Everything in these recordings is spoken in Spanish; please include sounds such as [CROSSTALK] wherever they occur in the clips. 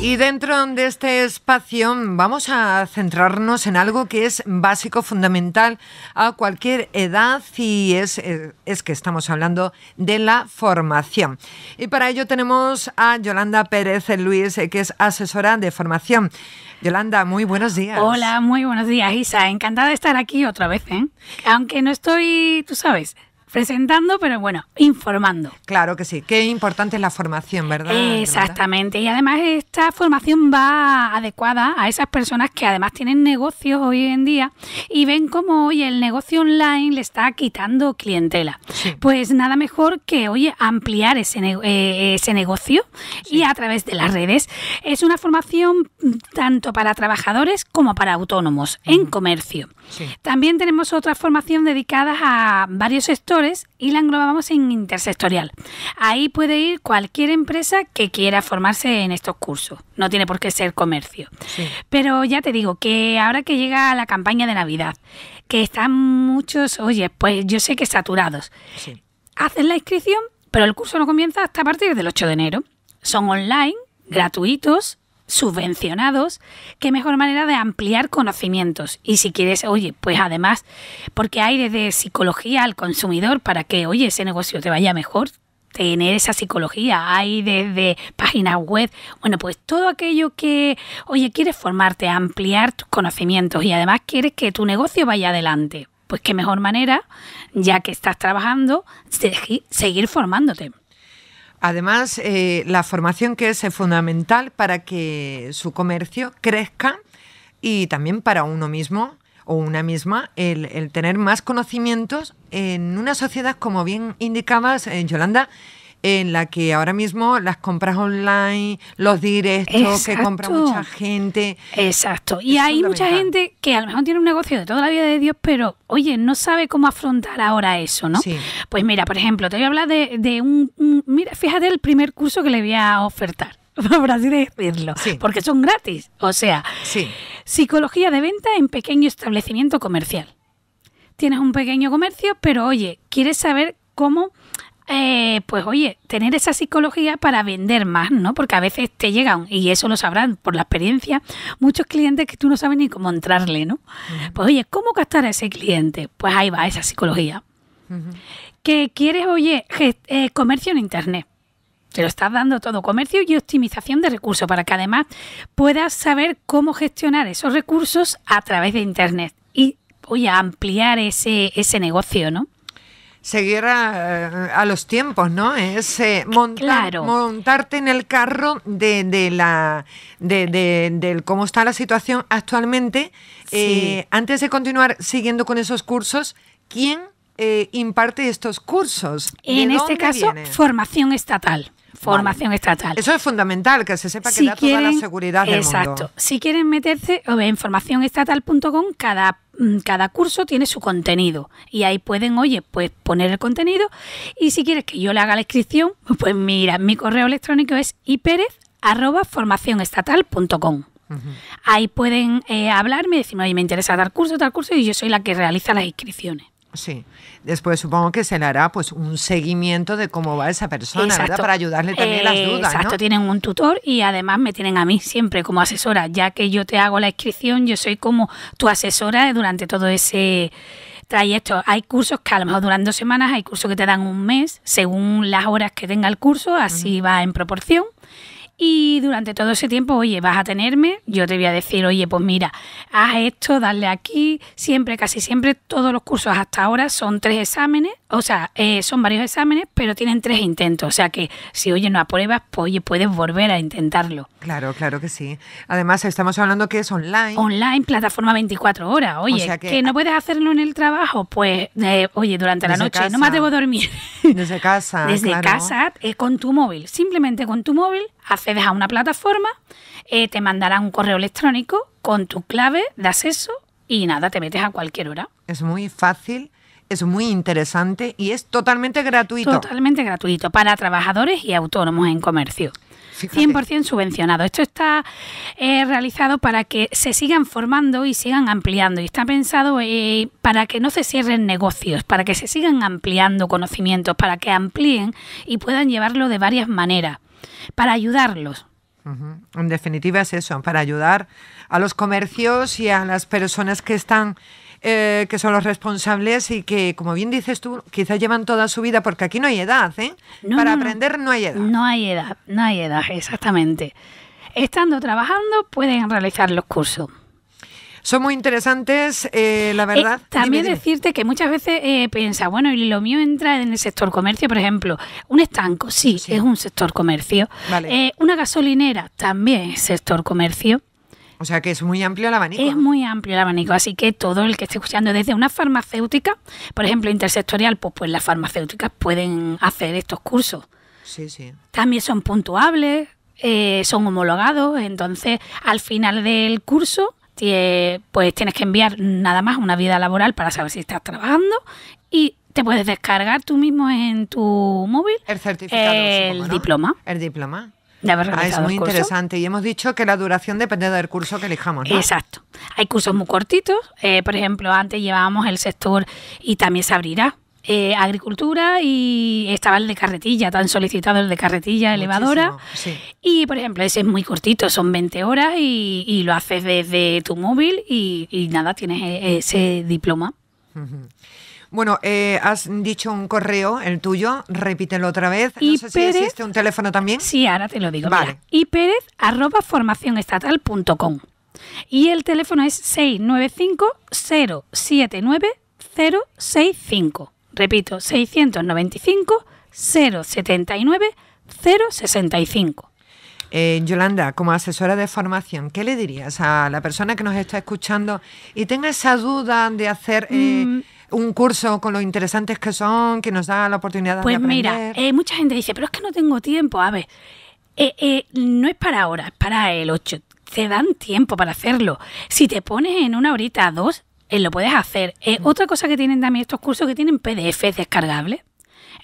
Y dentro de este espacio vamos a centrarnos en algo que es básico, fundamental a cualquier edad y es, eh, es que estamos hablando de la formación. Y para ello tenemos a Yolanda Pérez Luis, eh, que es asesora de formación. Yolanda, muy buenos días. Hola, muy buenos días, Isa. Encantada de estar aquí otra vez, ¿eh? Aunque no estoy, tú sabes, presentando, pero bueno, informando. Claro que sí, qué importante es la formación, ¿verdad? Exactamente, y además esta formación va adecuada a esas personas que además tienen negocios hoy en día y ven cómo hoy el negocio online le está quitando clientela. Pues nada mejor que, hoy ampliar ese, eh, ese negocio y a través de las redes. Es una formación mm, tanto para trabajadores como para autónomos en comercio. También tenemos otra formación dedicada a varios sectores y la englobamos en intersectorial. Ahí puede ir cualquier empresa que quiera formarse en estos cursos. No tiene por qué ser comercio. Pero ya te digo que ahora que llega la campaña de Navidad, que están muchos, oye, pues yo sé que saturados. Hacen la inscripción, pero el curso no comienza hasta a partir del 8 de enero. Son online, gratuitos subvencionados, qué mejor manera de ampliar conocimientos. Y si quieres, oye, pues además, porque hay desde psicología al consumidor para que, oye, ese negocio te vaya mejor, tener esa psicología, hay desde páginas web, bueno, pues todo aquello que, oye, quieres formarte, ampliar tus conocimientos y además quieres que tu negocio vaya adelante. Pues qué mejor manera, ya que estás trabajando, seguir formándote. Además, eh, la formación que es eh, fundamental para que su comercio crezca y también para uno mismo o una misma el, tener más conocimientos en una sociedad, como bien indicabas, eh, Yolanda, en la que ahora mismo las compras online, los directos que compra mucha gente. Exacto. Y hay mucha gente que a lo mejor tiene un negocio de toda la vida de Dios, pero oye, no sabe cómo afrontar ahora eso, ¿no? Sí. Pues mira, por ejemplo, te voy a hablar de, un, Mira, fíjate el primer curso que le voy a ofertar [LAUGHS] por así decirlo, porque son gratis. O sea, psicología de venta en pequeño establecimiento comercial. Tienes un pequeño comercio, pero oye, quieres saber cómo eh, pues oye, tener esa psicología para vender más, ¿no? Porque a veces te llegan, y eso lo sabrán por la experiencia, muchos clientes que tú no sabes ni cómo entrarle, ¿no? Pues oye, ¿cómo captar a ese cliente? Pues ahí va esa psicología. Que quieres, oye, eh, comercio en Internet. Te lo estás dando todo, comercio y optimización de recursos, para que además puedas saber cómo gestionar esos recursos a través de Internet y, oye, ampliar ese, ese negocio, ¿no? seguir a, los tiempos, ¿no? Es eh, montar, montarte en el carro de, de la de, de, cómo está la situación actualmente. Eh, antes de continuar siguiendo con esos cursos, ¿quién eh, imparte estos cursos? En este caso, formación estatal. Formación estatal. Eso es fundamental, que se sepa que da toda la seguridad del exacto. Si quieren meterse, en formacionestatal.com cada mm, cada curso tiene su contenido y ahí pueden, oye, pues poner el contenido y si quieres que yo le haga la inscripción, pues mira, mi correo electrónico es iperez@formacionestatal.com. Ahí pueden eh, hablarme y decirme, oye, me interesa dar curso, tal curso, y yo soy la que realiza las inscripciones. Sí. Después supongo que se le hará pues un seguimiento de cómo va esa persona, ¿verdad? Para ayudarle también las eh, dudas. Exacto, tienen un tutor y además me tienen a mí siempre como asesora, ya que yo te hago la inscripción, yo soy como tu asesora durante todo ese trayecto. Hay cursos que a lo mejor duran dos semanas, hay cursos que te dan un mes, según las horas que tenga el curso, así va en proporción. Y durante todo ese tiempo, oye, vas a tenerme, yo te voy a decir, oye, pues mira, haz esto, dale aquí, siempre, casi siempre, todos los cursos hasta ahora son tres exámenes, o sea, eh, son varios exámenes, pero tienen tres intentos, o sea que si, oye, no apruebas, pues oye, puedes volver a intentarlo. Claro, claro que sí. Además, estamos hablando que es online. Online, plataforma 24 horas, oye, que... no puedes hacerlo en el trabajo, pues, eh, oye, durante la noche, no más debo dormir. [LAUGHS] Desde casa. Desde casa, es eh, con tu móvil. Simplemente con tu móvil accedes a una plataforma, eh, te mandarán un correo electrónico con tu clave de acceso y nada, te metes a cualquier hora. Es muy fácil. Es muy interesante y es totalmente gratuito. Totalmente gratuito para trabajadores y autónomos en comercio. 100% subvencionado. Esto está eh, realizado para que se sigan formando y sigan ampliando. Y está pensado eh, para que no se cierren negocios, para que se sigan ampliando conocimientos, para que amplíen y puedan llevarlo de varias maneras, para ayudarlos. En definitiva es eso, para ayudar a los comercios y a las personas que están eh, que son los responsables y que, como bien dices tú, quizás llevan toda su vida, porque aquí no hay edad, ¿eh? Para aprender no hay edad. No hay edad, no hay edad, exactamente. Estando trabajando pueden realizar los cursos. Son muy interesantes, eh, la eh, verdad. también decirte que muchas veces eh, piensa, bueno, y lo mío entra en el sector comercio, por ejemplo. Un estanco, sí, es un sector comercio. una gasolinera, también es sector comercio. O sea que es muy amplio el abanico. Es muy amplio el abanico, así que todo el que esté escuchando desde una farmacéutica, por ejemplo, intersectorial, pues, pues las farmacéuticas pueden hacer estos cursos. Sí, sí. También son puntuables, eh, son homologados, entonces al final del curso pues tienes que enviar nada más una vida laboral para saber si estás trabajando y te puedes descargar tú mismo en tu móvil el certificado el diploma el diploma Ah, es muy interesante. Y hemos dicho que la duración depende del curso que elijamos. ¿no? Exacto. Hay cursos muy cortitos. Eh, por ejemplo, antes llevábamos el sector y también se abrirá. Eh, agricultura y estaba el de carretilla, tan solicitado el de carretilla elevadora. Y por ejemplo, ese es muy cortito, son 20 horas y, lo haces desde tu móvil y, nada, tienes e-, ese diploma. Bueno, eh, has dicho un correo, el tuyo, repítelo otra vez. Y no sé si existe un teléfono también. Sí, ahora te lo digo. Vale. Mira, y arroba formaciónestatal.com Y el teléfono es 695 079 065. Repito, 695 079 065. Yolanda, como asesora de formación, ¿qué le dirías a la persona que nos está escuchando y tenga esa duda de hacer... Eh, mm un curso con lo interesantes que son, que nos da la oportunidad de aprender? Pues mira, eh, mucha gente dice, pero es que no tengo tiempo. A ver, eh, eh, no es para ahora, es para el 8. Te dan tiempo para hacerlo. Si te pones en una horita, dos, lo puedes hacer. Mm. otra cosa que tienen también estos cursos que tienen PDF descargables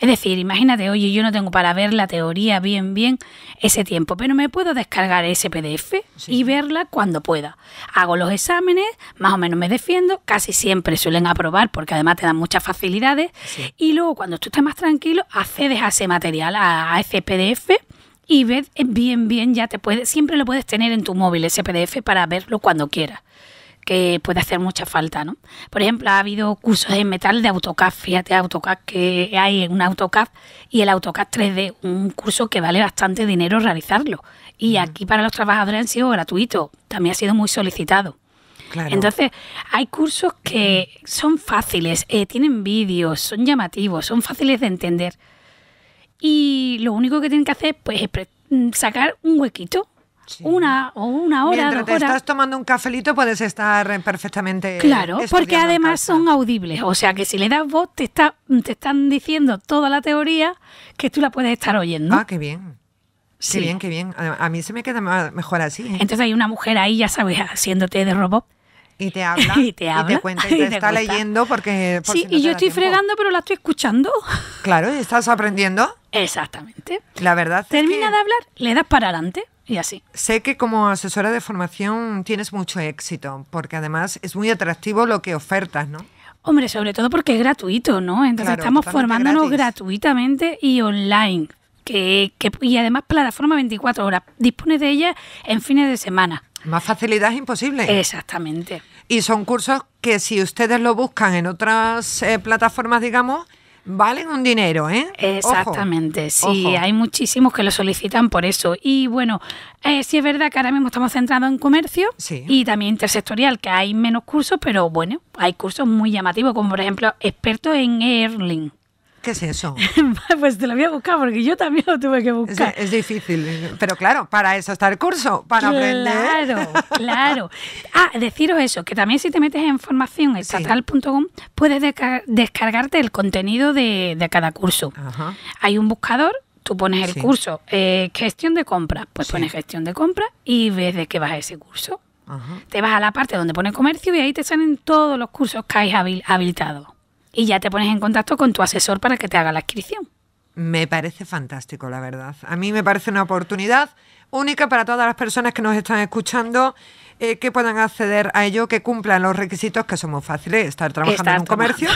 es decir, imagínate, oye, yo no tengo para ver la teoría bien, bien ese tiempo, pero me puedo descargar ese PDF y verla cuando pueda. Hago los exámenes, más o menos me defiendo, casi siempre suelen aprobar porque además te dan muchas facilidades. Y luego, cuando tú estés más tranquilo, accedes a ese material, a, a ese PDF y ves eh, bien, bien, ya te puedes, siempre lo puedes tener en tu móvil ese PDF para verlo cuando quieras que puede hacer mucha falta, ¿no? Por ejemplo, ha habido cursos en metal de AutoCAD, fíjate, AutoCAD que hay un AutoCAD y el AutoCAD 3D, un curso que vale bastante dinero realizarlo. Y aquí para los trabajadores han sido gratuitos, también ha sido muy solicitado. Entonces, hay cursos que son fáciles, eh, tienen vídeos, son llamativos, son fáciles de entender. Y lo único que tienen que hacer pues, es mm, sacar un huequito, una o una hora. Mientras te estás tomando un cafelito puedes estar perfectamente. Claro, porque además son audibles. O sea que si le das voz, te, está, te están diciendo toda la teoría que tú la puedes estar oyendo. Ah, qué bien. Sí. Qué bien, qué bien. A, mí se me queda mejor así. ¿eh? Entonces hay una mujer ahí, ya sabes, haciéndote de robot. Y te [LAUGHS] habla. y te [LAUGHS] cuenta y te, está leyendo porque. sí, y yo estoy fregando, pero la estoy escuchando. Claro, y estás aprendiendo. Exactamente. La verdad. Termina de hablar, le das para adelante y así. Sé que como asesora de formación tienes mucho éxito, porque además es muy atractivo lo que ofertas, ¿no? Hombre, sobre todo porque es gratuito, ¿no? Entonces estamos formándonos gratuitamente y online. Que, que, y además plataforma 24 horas. dispone de ella en fines de semana. Más facilidad es imposible. Exactamente. Y son cursos que si ustedes lo buscan en otras eh, plataformas, digamos, valen un dinero, ¿eh? Exactamente, sí, hay muchísimos que lo solicitan por eso. Y bueno, eh, sí es verdad que ahora mismo estamos centrados en comercio y también intersectorial, que hay menos cursos, pero bueno, hay cursos muy llamativos, como por ejemplo experto en Erling ¿Qué es eso? [LAUGHS] pues te lo había a porque yo también lo tuve que buscar. Es, difícil, pero claro, para eso está el curso, para claro, aprender. Claro, [LAUGHS] claro. Ah, deciros eso, que también si te metes en formaciónestatal.com puedes descargarte el contenido de, de cada curso. Hay un buscador tú pones el curso, eh, gestión de compras, pues pones gestión de compras y ves de qué vas a ese curso. Te vas a la parte donde pone comercio y ahí te salen todos los cursos que hay habilitados y ya te pones en contacto con tu asesor para que te haga la inscripción. Me parece fantástico, la verdad. A mí me parece una oportunidad única para todas las personas que nos están escuchando. Eh, que puedan acceder a ello, que cumplan los requisitos, que son muy fáciles. Estar trabajando en un comercio,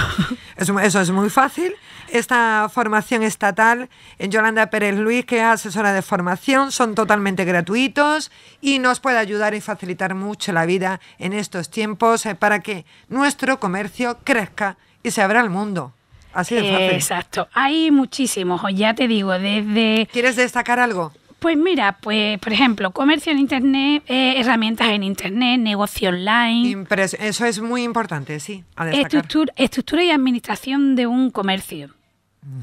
eso, es muy fácil. Esta formación estatal en Yolanda Pérez Luis, que es asesora de formación, son totalmente gratuitos y nos puede ayudar y facilitar mucho la vida en estos tiempos eh, para que nuestro comercio crezca y se abra al mundo. Así de fácil. Exacto. Hay muchísimos, o ya te digo, desde... ¿Quieres destacar algo? Pues mira, pues por ejemplo, comercio en internet, eh, herramientas en internet, negocio online. eso es muy importante, sí. estructura, estructura, y administración de un comercio,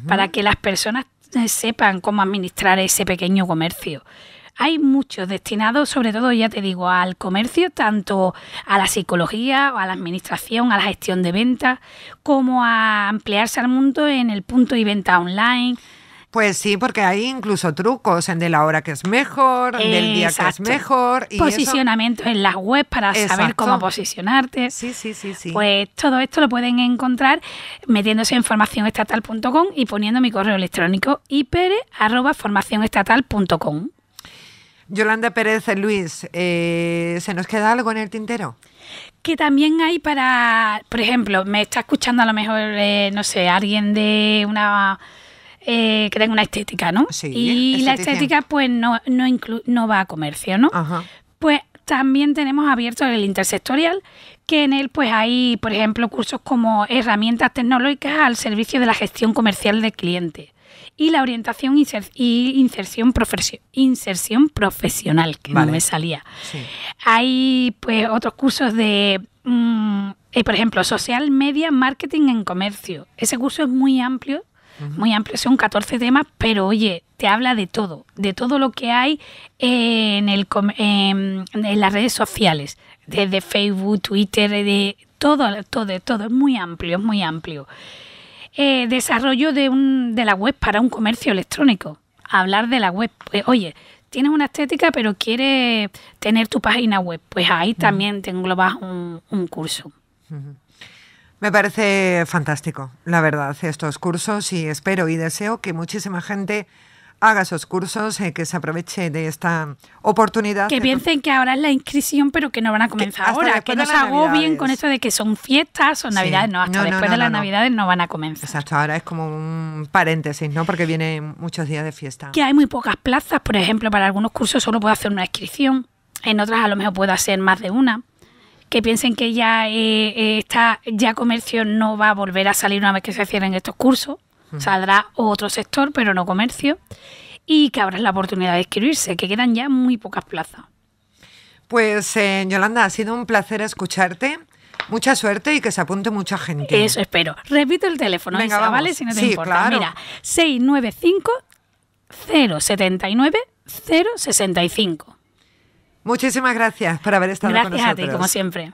para que las personas eh, sepan cómo administrar ese pequeño comercio. Hay muchos destinados, sobre todo, ya te digo, al comercio, tanto a la psicología, a la administración, a la gestión de ventas, como a ampliarse al mundo en el punto y venta online. Pues sí, porque hay incluso trucos en de la hora que es mejor, del día que es mejor. Y Posicionamiento en las webs para saber cómo posicionarte. Sí, sí, sí, sí. Pues todo esto lo pueden encontrar metiéndose en formacionestatal.com y poniendo mi correo electrónico ipere.formacionestatal.com. Yolanda Pérez Luis, eh, ¿se nos queda algo en el tintero? Que también hay para, por ejemplo, me está escuchando a lo mejor, eh, no sé, alguien de una... Eh, que tenga una estética, ¿no? Sí, y la estética pues no, no, va a comercio, ¿no? Pues también tenemos abierto el intersectorial, que en él pues hay, por ejemplo, cursos como herramientas tecnológicas al servicio de la gestión comercial de cliente y la orientación e y inserción, inserción profesional, que no me salía. Hay pues otros cursos de, mm, eh, por ejemplo, social media, marketing en comercio. Ese curso es muy amplio. Muy amplio, son 14 temas, pero oye, te habla de todo, de todo lo que hay en, el, las redes sociales, desde Facebook, Twitter, de todo, todo, todo, es muy amplio, es muy amplio. Eh, desarrollo de, un, de la web para un comercio electrónico. Hablar de la web. Pues, oye, tienes una estética pero quieres tener tu página web. Pues ahí también te englobas un, un curso. Me parece fantástico, la verdad, estos cursos y espero y deseo que muchísima gente haga esos cursos, eh, que se aproveche de esta oportunidad. Que piensen que ahora es la inscripción, pero que no van a comenzar ahora, que no se agobien con eso de que son fiestas, son navidades, no, hasta después de las navidades no van a comenzar. Exacto, ahora es como un paréntesis, ¿no? Porque vienen muchos días de fiesta. Que hay muy pocas plazas, por ejemplo, para algunos cursos solo puedo hacer una inscripción, en otras a lo mejor puedo hacer más de una que piensen que ya eh, eh, ya comercio no va a volver a salir una vez que se cierren estos cursos, saldrá otro sector, pero no comercio, y que habrá la oportunidad de inscribirse, que quedan ya muy pocas plazas. Pues eh, Yolanda, ha sido un placer escucharte. Mucha suerte y que se apunte mucha gente. Eso espero. Repito el teléfono, ¿vale? Si no te importa. Mira, 695 079 065. Muchísimas gracias por haber estado con nosotros. Gracias a ti, como siempre